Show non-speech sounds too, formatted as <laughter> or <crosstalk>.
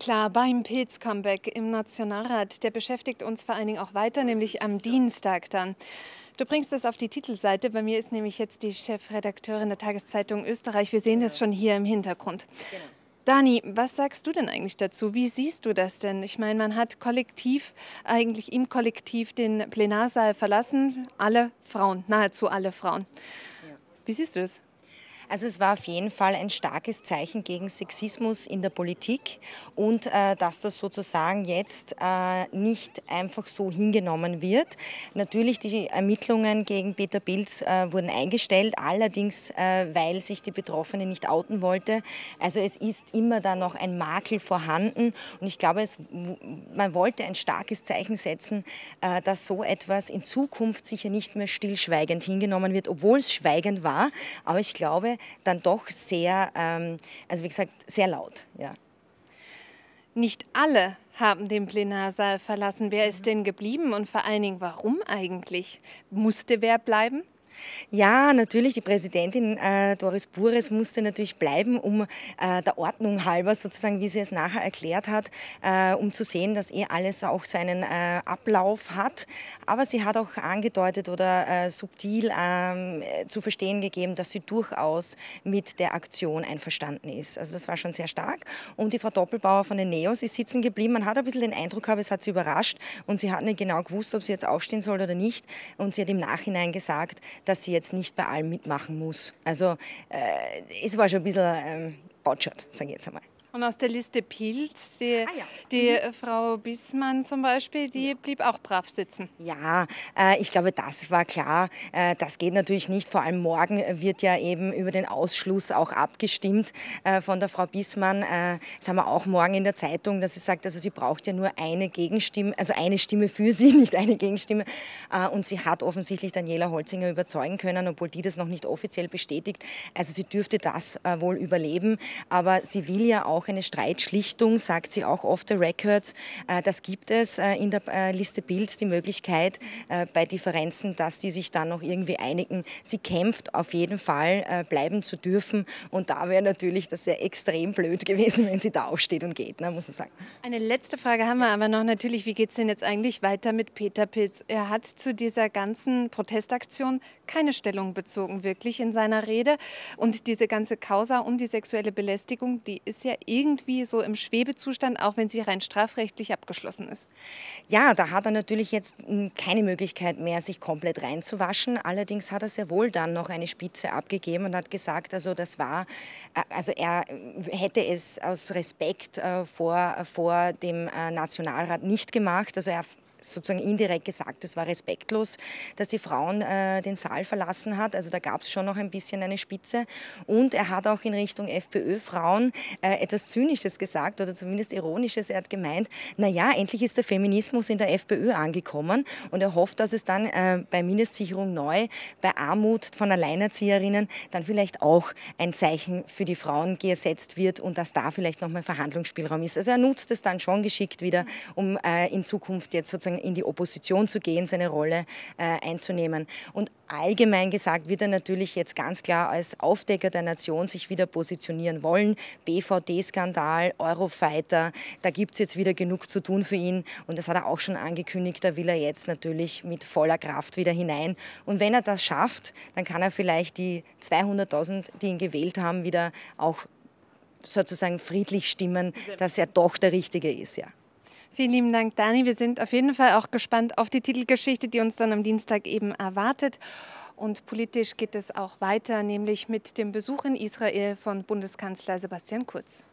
klar beim Pilz-Comeback im Nationalrat, der beschäftigt uns vor allen Dingen auch weiter, nämlich am Dienstag dann. Du bringst das auf die Titelseite. Bei mir ist nämlich jetzt die Chefredakteurin der Tageszeitung Österreich. Wir sehen das schon hier im Hintergrund. Genau. Dani, was sagst du denn eigentlich dazu? Wie siehst du das denn? Ich meine, man hat kollektiv, eigentlich im Kollektiv, den Plenarsaal verlassen. Alle Frauen, nahezu alle Frauen. Wie siehst du das? Also es war auf jeden Fall ein starkes Zeichen gegen Sexismus in der Politik und äh, dass das sozusagen jetzt äh, nicht einfach so hingenommen wird. Natürlich, die Ermittlungen gegen Peter Bilz äh, wurden eingestellt, allerdings, äh, weil sich die Betroffene nicht outen wollte. Also es ist immer da noch ein Makel vorhanden und ich glaube, es, man wollte ein starkes Zeichen setzen, äh, dass so etwas in Zukunft sicher nicht mehr stillschweigend hingenommen wird, obwohl es schweigend war. Aber ich glaube, dann doch sehr, ähm, also wie gesagt, sehr laut. Ja. Nicht alle haben den Plenarsaal verlassen. Wer ist mhm. denn geblieben und vor allen Dingen warum eigentlich? Musste wer bleiben? Ja, natürlich. Die Präsidentin äh, Doris Bures musste natürlich bleiben, um äh, der Ordnung halber, sozusagen, wie sie es nachher erklärt hat, äh, um zu sehen, dass eh alles auch seinen äh, Ablauf hat. Aber sie hat auch angedeutet oder äh, subtil ähm, zu verstehen gegeben, dass sie durchaus mit der Aktion einverstanden ist. Also das war schon sehr stark. Und die Frau Doppelbauer von den Neos ist sitzen geblieben. Man hat ein bisschen den Eindruck gehabt, es hat sie überrascht und sie hat nicht genau gewusst, ob sie jetzt aufstehen soll oder nicht. Und sie hat im Nachhinein gesagt, dass sie jetzt nicht bei allem mitmachen muss. Also äh, es war schon ein bisschen ähm, botschert, sage ich jetzt einmal. Und aus der Liste Pilz, die, ah, ja. die mhm. Frau Bissmann zum Beispiel, die ja. blieb auch brav sitzen. Ja, äh, ich glaube, das war klar. Äh, das geht natürlich nicht. Vor allem morgen wird ja eben über den Ausschluss auch abgestimmt äh, von der Frau Bissmann. Äh, das haben wir auch morgen in der Zeitung, dass sie sagt, also sie braucht ja nur eine Gegenstimme, also eine Stimme für <laughs> sie, nicht eine Gegenstimme. Äh, und sie hat offensichtlich Daniela Holzinger überzeugen können, obwohl die das noch nicht offiziell bestätigt. Also sie dürfte das äh, wohl überleben. Aber sie will ja auch auch eine Streitschlichtung, sagt sie auch off the record. Äh, das gibt es äh, in der äh, Liste Bild die Möglichkeit bei Differenzen, dass die sich dann noch irgendwie einigen. Sie kämpft auf jeden Fall, bleiben zu dürfen. Und da wäre natürlich das sehr extrem blöd gewesen, wenn sie da aufsteht und geht, ne, muss man sagen. Eine letzte Frage haben wir aber noch natürlich. Wie geht es denn jetzt eigentlich weiter mit Peter Pilz? Er hat zu dieser ganzen Protestaktion keine Stellung bezogen, wirklich in seiner Rede. Und diese ganze Causa um die sexuelle Belästigung, die ist ja irgendwie so im Schwebezustand, auch wenn sie rein strafrechtlich abgeschlossen ist. Ja, da hat er natürlich jetzt hm, keine Möglichkeit mehr, sich komplett reinzuwaschen. Allerdings hat er sehr wohl dann noch eine Spitze abgegeben und hat gesagt, also das war, äh, also er äh, hätte es aus Respekt äh, vor, vor dem Nationalrat nicht gemacht. Also er sozusagen indirekt gesagt, es war respektlos, dass die Frauen äh, den Saal verlassen hat. Also da gab es schon noch ein bisschen eine Spitze. Und er hat auch in Richtung FPÖ-Frauen äh, etwas Zynisches gesagt oder zumindest Ironisches. Er hat gemeint, naja, endlich ist der Feminismus in der FPÖ angekommen und er hofft, dass es dann äh, bei Mindestsicherung neu, bei Armut von Alleinerzieherinnen dann vielleicht auch ein Zeichen für die Frauen gesetzt wird und dass da vielleicht nochmal Verhandlungsspielraum ist. Also er nutzt es dann schon geschickt wieder, um äh, in Zukunft jetzt sozusagen sozusagen in die Opposition zu gehen, seine Rolle äh, einzunehmen. Und allgemein gesagt wird er natürlich jetzt ganz klar als Aufdecker der Nation sich wieder positionieren wollen. BVD-Skandal, Eurofighter, da gibt es jetzt wieder genug zu tun für ihn. Und das hat er auch schon angekündigt, da will er jetzt natürlich mit voller Kraft wieder hinein. Und wenn er das schafft, dann kann er vielleicht die 200.000, die ihn gewählt haben, wieder auch sozusagen friedlich stimmen, dass er doch der Richtige ist, ja. Vielen lieben Dank, Dani. Wir sind auf jeden Fall auch gespannt auf die Titelgeschichte, die uns dann am Dienstag eben erwartet. Und politisch geht es auch weiter, nämlich mit dem Besuch in Israel von Bundeskanzler Sebastian Kurz.